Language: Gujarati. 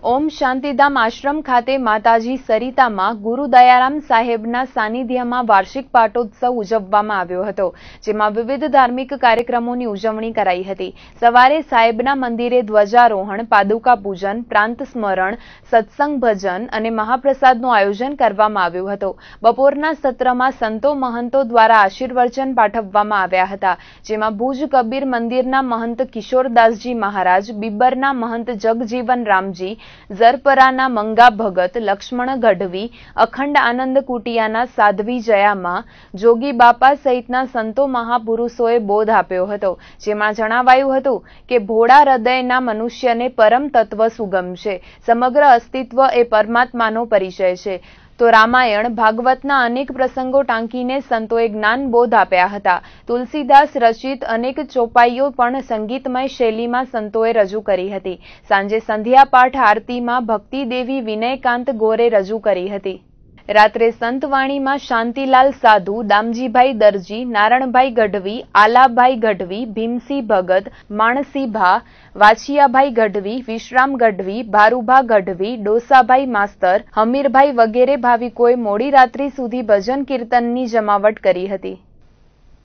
ઓમ શાંતિધામ આશ્રમ ખાતે માતાજી સરિતામાં ગુરુ દયારામ સાહેબના સાનિધ્યમાં વાર્ષિક પાટોત્સવ ઉજવવામાં આવ્યો હતો જેમાં વિવિધ ધાર્મિક કાર્યક્રમોની ઉજવણી કરાઈ હતી સવારે સાહેબના મંદિરે ધ્વજારોહણ પાદુકા પૂજન પ્રાંત સ્મરણ સત્સંગ ભજન અને મહાપ્રસાદનું આયોજન કરવામાં આવ્યું હતું બપોરના સત્રમાં સંતો મહંતો દ્વારા આશીર્વચન પાઠવવામાં આવ્યા હતા જેમાં ભુજ કબીર મંદિરના મહંત કિશોરદાસજી મહારાજ બિબ્બરના મહંત જગજીવન રામજી ઝરપરાના મંગા ભગત લક્ષ્મણ ગઢવી અખંડ આનંદ કુટિયાના સાધ્વી જયામાં જોગી બાપા સહિતના સંતો મહાપુરુષોએ બોધ આપ્યો હતો જેમાં જણાવાયું હતું કે ભોળા હૃદયના મનુષ્યને પરમ તત્વ સુગમ છે સમગ્ર અસ્તિત્વ એ પરમાત્માનો પરિચય છે તો રામાયણ ભાગવતના અનેક પ્રસંગો ટાંકીને સંતોએ જ્ઞાન બોધ આપ્યા હતા તુલસીદાસ રચિત અનેક ચોપાઈઓ પણ સંગીતમય શૈલીમાં સંતોએ રજૂ કરી હતી સાંજે સંધ્યાપાઠ આરતીમાં ભક્તિદેવી વિનયકાંત ગોરે રજૂ કરી હતી રાત્રે સંતવાણીમાં શાંતિલાલ સાધુ દામજીભાઈ દરજી નારણભાઈ ગઢવી આલાભાઈ ગઢવી ભીમસિંહ ભગત માણસીભા વાછિયાભાઈ ગઢવી વિશ્રામ ગઢવી ભારુભા ગઢવી ડોસાભાઈ માસ્તર હમીરભાઈ વગેરે ભાવિકોએ મોડી રાત્રિ સુધી ભજન કીર્તનની જમાવટ કરી હતી